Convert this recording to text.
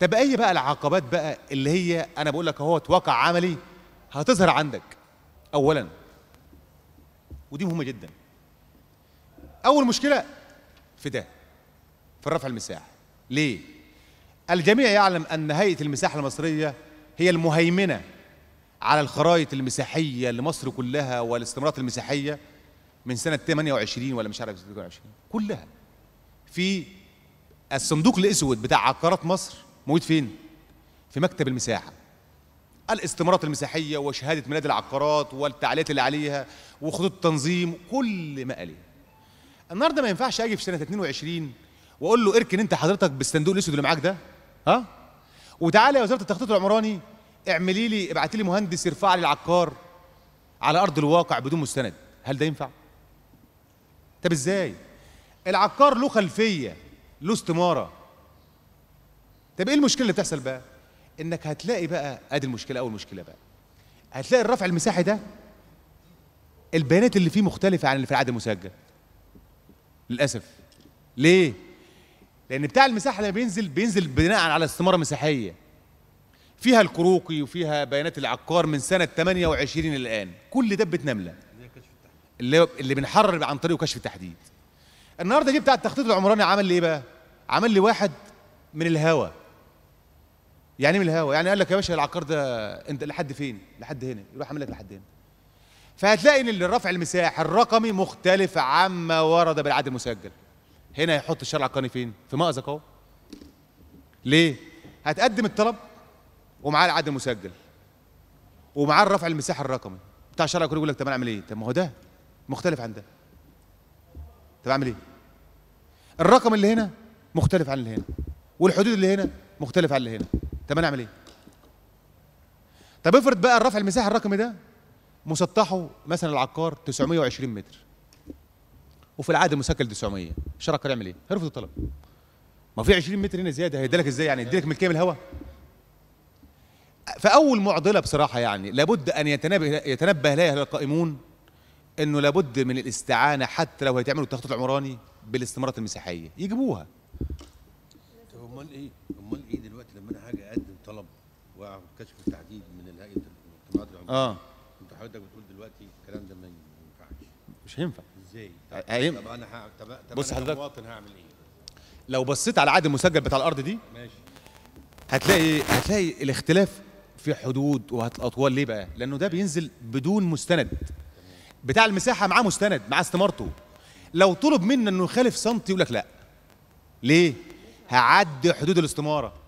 طب ايه بقى العقبات بقى اللي هي انا بقول لك اهوت واقع عملي هتظهر عندك اولا ودي مهمه جدا اول مشكله في ده في الرفع المساح ليه الجميع يعلم ان هيئه المساحه المصريه هي المهيمنه على الخرائط المساحيه لمصر كلها والاستمارات المساحيه من سنه 28 ولا مش عارف 28 كلها في الصندوق الاسود بتاع عقارات مصر موجود فين؟ في مكتب المساحة الاستمارات المساحية وشهادة ميلاد العقارات والتعليقات اللي عليها وخطوط التنظيم كل ما عليه النهارده ما ينفعش اجي في سنة 22 واقول له اركن انت حضرتك بالصندوق الاسود اللي معاك ده ها وتعالى يا وزاره التخطيط العمراني اعملي لي ابعتي لي مهندس يرفع لي العقار على ارض الواقع بدون مستند هل ده ينفع طب ازاي العقار له خلفيه له استماره طب ايه المشكله اللي بتحصل بقى انك هتلاقي بقى ادي المشكله اول مشكله بقى هتلاقي الرفع المساحي ده البيانات اللي فيه مختلفه عن اللي في العدد المسجل للاسف ليه لان بتاع المساحه لما بينزل بينزل بناء على استماره مساحيه فيها الكروكي وفيها بيانات العقار من سنه 28 الان كل دبه نمله اللي اللي بنحرر عن طريقه كشف التحديد النهارده جه بتاع التخطيط العمراني عمل لي ايه بقى عمل لي واحد من الهوا يعني من الهوا يعني قال لك يا باشا العقار ده انت لحد فين لحد هنا يروح عامل لك لحد هنا فهتلاقي ان الرفع المساح الرقمي مختلف عما ورد بالعقد المسجل هنا يحط الشرع العقاري فين في مأزق اهو ليه هتقدم الطلب ومعاه العقد المسجل ومعاه الرفع المساح الرقمي بتاع الشرع العقاري يقول لك طب انا اعمل ايه طب ما هو ده مختلف عن ده طب اعمل ايه الرقم اللي هنا مختلف عن اللي هنا والحدود اللي هنا مختلف عن اللي هنا طب انا اعمل ايه طب افرض بقى الرفع المساحه الرقمي ده مسطحه مثلا العقار 920 متر وفي العاده مسكل 900 الشركه يعمل ايه هيرفض الطلب ما في 20 متر هنا زياده هيديلك ازاي يعني يديلك ملكيه من الهواء فاول معضله بصراحه يعني لابد ان يتنبه يتنبه لها القائمون انه لابد من الاستعانه حتى لو هيتعملوا التخطيط العمراني بالاستمارات المساحيه يجيبوها امال ايه كشف التحديد من الهيئه المجتمعات العمومية. اه انت حضرتك بتقول دلوقتي الكلام ده ما ينفعش مش هينفع ازاي؟ طب, طب انا ه... طب, بص انا كمواطن هعمل ايه؟ لو بصيت على العقد المسجل بتاع الارض دي ماشي هتلاقي هتلاقي الاختلاف في حدود وهتطول ليه بقى؟ لانه ده بينزل بدون مستند بتاع المساحه معاه مستند معاه استمارته لو طلب منه انه يخالف سنتي يقول لك لا ليه؟ هعدي حدود الاستماره